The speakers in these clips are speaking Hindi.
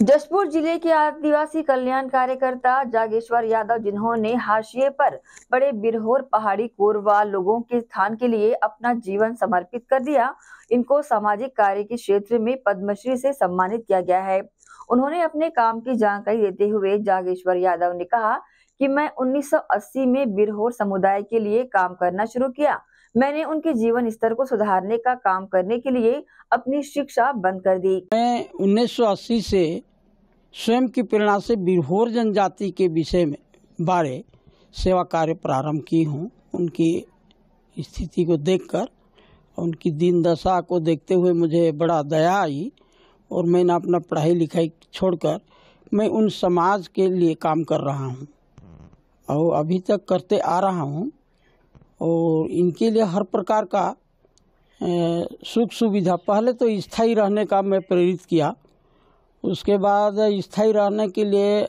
जशपुर जिले के आदिवासी कल्याण कार्यकर्ता जागेश्वर यादव जिन्होंने हाशिए पर बड़े बिरहोर पहाड़ी कोरवा लोगों के स्थान के लिए अपना जीवन समर्पित कर दिया इनको सामाजिक कार्य के क्षेत्र में पद्मश्री से सम्मानित किया गया है उन्होंने अपने काम की जानकारी देते हुए जागेश्वर यादव ने कहा कि मैं 1980 में बिरहोर समुदाय के लिए काम करना शुरू किया मैंने उनके जीवन स्तर को सुधारने का काम करने के लिए अपनी शिक्षा बंद कर दी मैं 1980 से स्वयं की प्रेरणा से बिरहोर जनजाति के विषय में बारे सेवा कार्य प्रारंभ की हूँ उनकी स्थिति को देखकर उनकी दीन दशा को देखते हुए मुझे बड़ा दया आई और मैंने अपना पढ़ाई लिखाई छोड़कर मैं उन समाज के लिए काम कर रहा हूँ और अभी तक करते आ रहा हूँ और इनके लिए हर प्रकार का सुख सुविधा पहले तो स्थायी रहने का मैं प्रेरित किया उसके बाद स्थायी रहने के लिए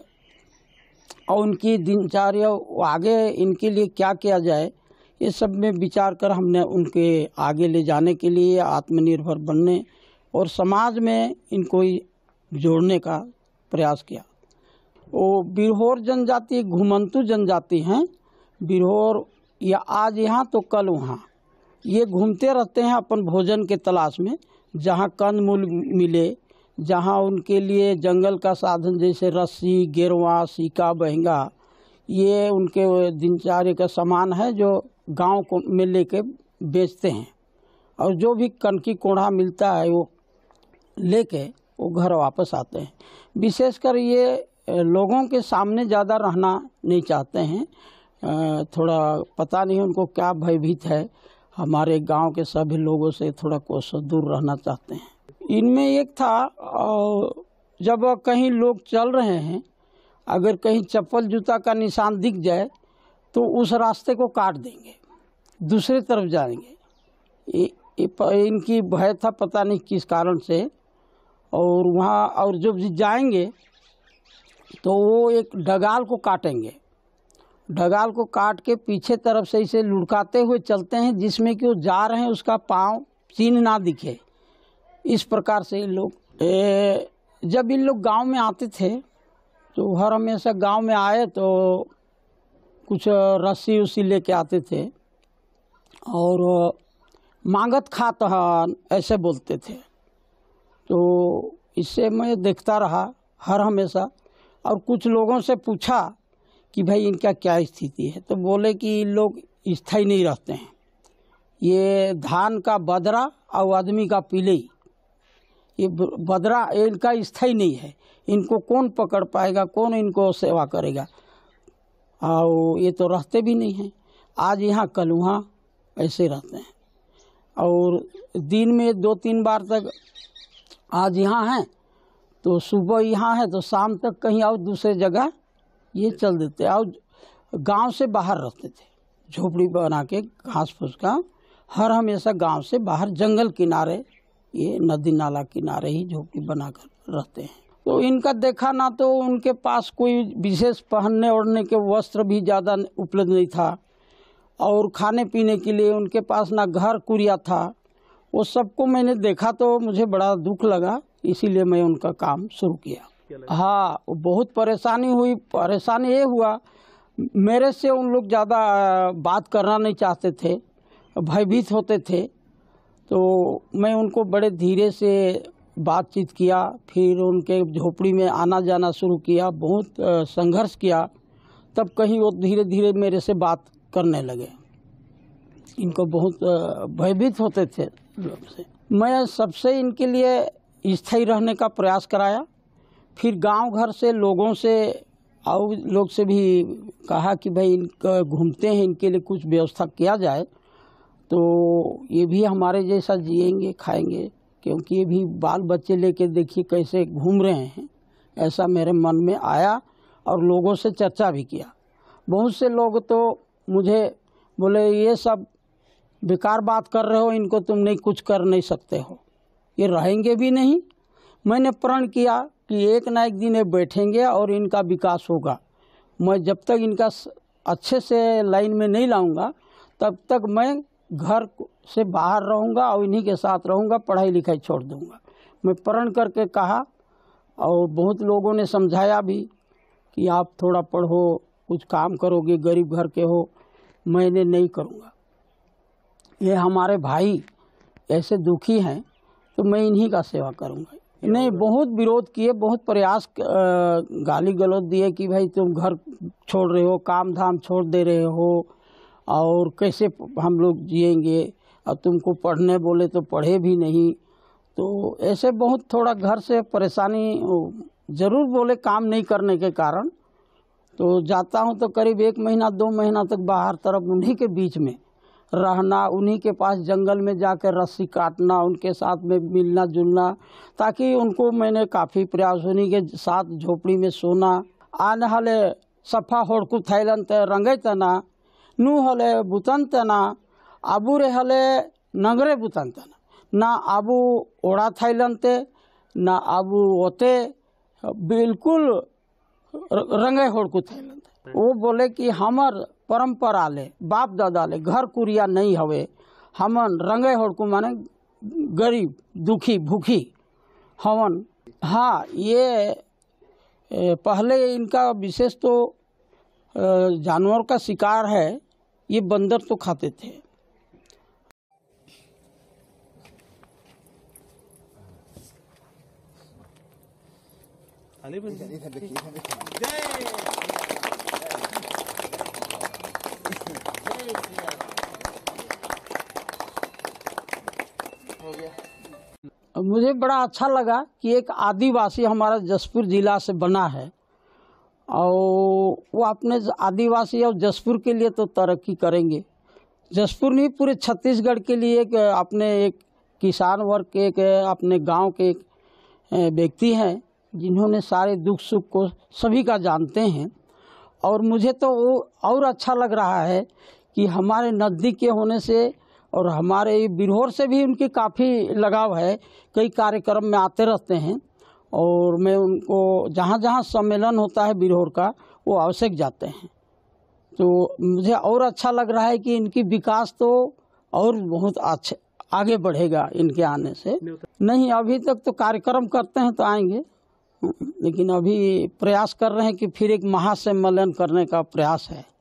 और उनकी दिनचर्या आगे इनके लिए क्या किया जाए ये सब में विचार कर हमने उनके आगे ले जाने के लिए आत्मनिर्भर बनने और समाज में इनको जोड़ने का प्रयास किया वो बिरहोर जनजाति घुमंतु जनजाति हैं बिरहोर या आज यहाँ तो कल वहाँ ये घूमते रहते हैं अपन भोजन के तलाश में जहाँ कंद मूल मिले जहाँ उनके लिए जंगल का साधन जैसे रस्सी गेरवा सीका बहंगा ये उनके दिनचर्या का सामान है जो गांव को में कर बेचते हैं और जो भी कनकी कोढ़ा मिलता है वो लेके वो घर वापस आते हैं विशेषकर ये लोगों के सामने ज़्यादा रहना नहीं चाहते हैं थोड़ा पता नहीं उनको क्या भयभीत है हमारे गांव के सभी लोगों से थोड़ा कोस दूर रहना चाहते हैं इनमें एक था जब कहीं लोग चल रहे हैं अगर कहीं चप्पल जूता का निशान दिख जाए तो उस रास्ते को काट देंगे दूसरे तरफ जाएंगे इनकी भय था पता नहीं किस कारण से और वहाँ और जब जाएंगे तो वो एक डगाल को काटेंगे ढगाल को काट के पीछे तरफ से इसे लुढ़काते हुए चलते हैं जिसमें कि वो जा रहे हैं उसका पाँव चीन ना दिखे इस प्रकार से इन लोग ए, जब इन लोग गांव में आते थे तो हर हमेशा गांव में आए तो कुछ रस्सी उसी लेके आते थे और मांगत खात ऐसे बोलते थे तो इससे मैं देखता रहा हर हमेशा और कुछ लोगों से पूछा कि भाई इनका क्या स्थिति है तो बोले कि लोग स्थायी नहीं रहते हैं ये धान का बदरा और आदमी का पीलई ये बदरा इनका स्थाई नहीं है इनको कौन पकड़ पाएगा कौन इनको सेवा करेगा और ये तो रहते भी नहीं हैं आज यहाँ कल वहाँ ऐसे रहते हैं और दिन में दो तीन बार तक आज यहाँ हैं तो सुबह यहाँ है तो शाम तक कहीं और दूसरे जगह ये चल देते और गांव से बाहर रहते थे झोपड़ी बना के घास फूस का हर हमेशा गांव से बाहर जंगल किनारे ये नदी नाला किनारे ही झोपड़ी बनाकर रहते हैं तो इनका देखा ना तो उनके पास कोई विशेष पहनने ओढ़ने के वस्त्र भी ज़्यादा उपलब्ध नहीं था और खाने पीने के लिए उनके पास ना घर कुरिया था वो सबको मैंने देखा तो मुझे बड़ा दुख लगा इसीलिए मैं उनका काम शुरू किया हाँ बहुत परेशानी हुई परेशानी ये हुआ मेरे से उन लोग ज़्यादा बात करना नहीं चाहते थे भयभीत होते थे तो मैं उनको बड़े धीरे से बातचीत किया फिर उनके झोपड़ी में आना जाना शुरू किया बहुत संघर्ष किया तब कहीं वो धीरे धीरे मेरे से बात करने लगे इनको बहुत भयभीत होते थे से मैं सबसे इनके लिए स्थायी रहने का प्रयास कराया फिर गांव घर से लोगों से और लोग से भी कहा कि भाई इनका घूमते हैं इनके लिए कुछ व्यवस्था किया जाए तो ये भी हमारे जैसा जिएंगे खाएंगे क्योंकि ये भी बाल बच्चे लेके देखिए कैसे घूम रहे हैं ऐसा मेरे मन में आया और लोगों से चर्चा भी किया बहुत से लोग तो मुझे बोले ये सब बेकार बात कर रहे हो इनको तुम नहीं कुछ कर नहीं सकते हो ये रहेंगे भी नहीं मैंने प्रण किया कि एक ना एक दिन ये बैठेंगे और इनका विकास होगा मैं जब तक इनका अच्छे से लाइन में नहीं लाऊंगा तब तक मैं घर से बाहर रहूंगा और इन्हीं के साथ रहूंगा पढ़ाई लिखाई छोड़ दूंगा मैं प्रण करके कहा और बहुत लोगों ने समझाया भी कि आप थोड़ा पढ़ो कुछ काम करोगे गरीब घर के हो मैंने नहीं करूँगा ये हमारे भाई ऐसे दुखी हैं तो मैं इन्हीं का सेवा करूँगा नहीं बहुत विरोध किए बहुत प्रयास गाली गलौज दिए कि भाई तुम घर छोड़ रहे हो काम धाम छोड़ दे रहे हो और कैसे हम लोग जिएंगे और तुमको पढ़ने बोले तो पढ़े भी नहीं तो ऐसे बहुत थोड़ा घर से परेशानी ज़रूर बोले काम नहीं करने के कारण तो जाता हूँ तो करीब एक महीना दो महीना तक बाहर तरफ उन्हीं के बीच में रहना उन्हीं के पास जंगल में जाकर रस्सी काटना उनके साथ में मिलना जुलना ताकि उनको मैंने काफ़ी प्रयास उन्हीं के साथ झोपड़ी में सोना आने हले सफ़ा होड़कु थैलन ते रंगे तना नू हले बुतन तना आबू रे हले नंगरे बुतन तना ना आबू ओड़ा थैलन ते ना आबू ओते बिल्कुल रंगे होड़कू थैलन वो बोले कि हमार परंपरा ले बाप दादा ले घर कुरिया नहीं हवे हमन रंगे होड़कू माने गरीब दुखी भूखी हवन हाँ ये पहले इनका विशेष तो जानवर का शिकार है ये बंदर तो खाते थे हो गया मुझे बड़ा अच्छा लगा कि एक आदिवासी हमारा जसपुर जिला से बना है और वो अपने आदिवासी और जसपुर के लिए तो तरक्की करेंगे जसपुर नहीं पूरे छत्तीसगढ़ के लिए एक अपने एक किसान वर्ग के एक अपने गांव के एक व्यक्ति हैं जिन्होंने सारे दुख सुख को सभी का जानते हैं और मुझे तो वो और अच्छा लग रहा है कि हमारे नज़दीक के होने से और हमारे बिरहोर से भी उनकी काफ़ी लगाव है कई कार्यक्रम में आते रहते हैं और मैं उनको जहाँ जहाँ सम्मेलन होता है बिरहोर का वो आवश्यक जाते हैं तो मुझे और अच्छा लग रहा है कि इनकी विकास तो और बहुत अच्छे आगे बढ़ेगा इनके आने से नहीं अभी तक तो कार्यक्रम करते हैं तो आएंगे लेकिन अभी प्रयास कर रहे हैं कि फिर एक महासम्मेलन करने का प्रयास है